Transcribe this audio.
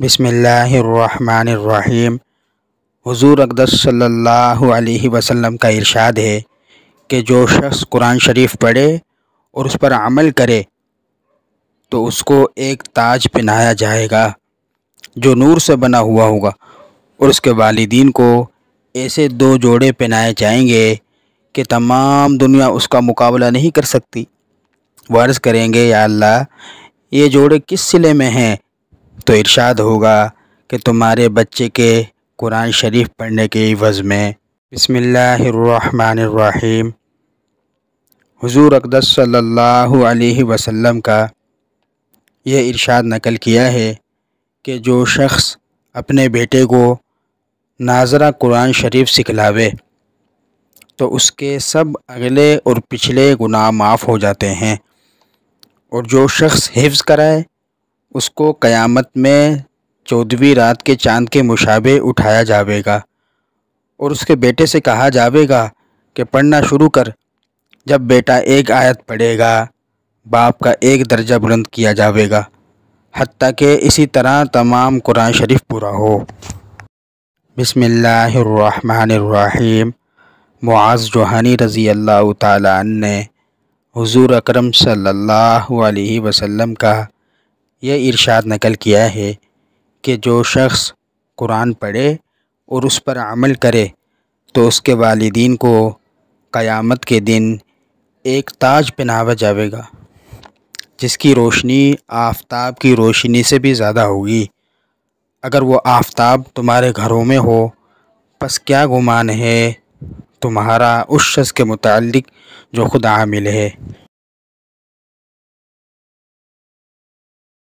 बसमीम हुजूर अकदस सल्लल्लाहु अलैहि वसल्लम का इरशाद है कि जो शख्स कुरान शरीफ पढ़े और उस पर अमल करे तो उसको एक ताज पहनाया जाएगा जो नूर से बना हुआ होगा और उसके वालदेन को ऐसे दो जोड़े पहनाए जाएंगे कि तमाम दुनिया उसका मुकाबला नहीं कर सकती वर्ज़ करेंगे या अल्लाह ये जोड़े किस सिले में हैं तो इरशाद होगा कि तुम्हारे बच्चे के कुरान शरीफ पढ़ने के वज़ में बसमीम हुजूर अकदस सल्लल्लाहु अलैहि वसल्लम का यह इरशाद नकल किया है कि जो शख्स अपने बेटे को नाजरा कुरान शरीफ सिखलावे तो उसके सब अगले और पिछले गुनाह माफ़ हो जाते हैं और जो शख्स हिफ्ज़ कराए उसको क़यामत में चौदहवीं रात के चांद के मुशाबे उठाया जाएगा और उसके बेटे से कहा जाएगा कि पढ़ना शुरू कर जब बेटा एक आयत पढ़ेगा बाप का एक दर्जा बुलंद किया जाएगा हती कि इसी तरह तमाम कुरान शरीफ पूरा हो बसमीम मुआज़ जोहानी रज़ी अल्लाह ताली ने अकरम सल्लल्लाहु अलैहि वसल्लम का यह इरशाद नकल किया है कि जो शख्स कुरान पढ़े और उस पर अमल करे तो उसके वालदीन को क़यामत के दिन एक ताज पहनावा जाएगा जिसकी रोशनी आफ़ताब की रोशनी से भी ज़्यादा होगी अगर वो आफ़ताब तुम्हारे घरों में हो बस क्या गुमान है तुम्हारा उस शख़्स के मुतल जो ख़ुद आमिल है